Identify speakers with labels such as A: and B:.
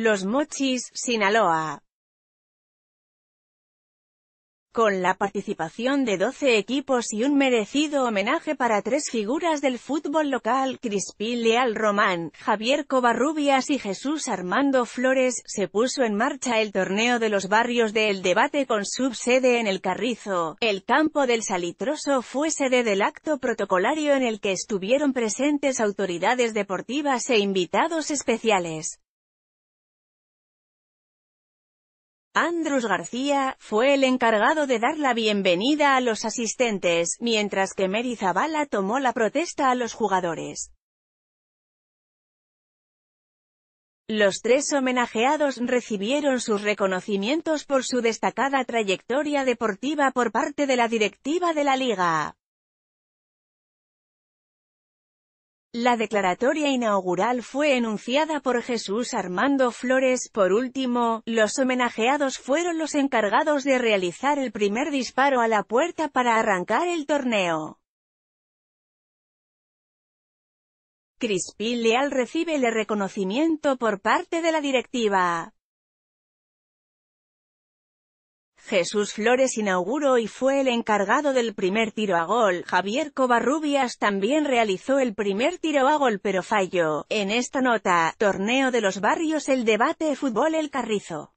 A: Los Mochis, Sinaloa. Con la participación de 12 equipos y un merecido homenaje para tres figuras del fútbol local, Crispín Leal Román, Javier Covarrubias y Jesús Armando Flores, se puso en marcha el torneo de los barrios de El Debate con subsede en El Carrizo. El campo del Salitroso fue sede del acto protocolario en el que estuvieron presentes autoridades deportivas e invitados especiales. Andrus García, fue el encargado de dar la bienvenida a los asistentes, mientras que Merizabala tomó la protesta a los jugadores. Los tres homenajeados recibieron sus reconocimientos por su destacada trayectoria deportiva por parte de la directiva de la liga. La declaratoria inaugural fue enunciada por Jesús Armando Flores. Por último, los homenajeados fueron los encargados de realizar el primer disparo a la puerta para arrancar el torneo. Crispín Leal recibe el reconocimiento por parte de la directiva. Jesús Flores inauguró y fue el encargado del primer tiro a gol. Javier Covarrubias también realizó el primer tiro a gol pero falló. En esta nota, torneo de los barrios el debate fútbol el carrizo.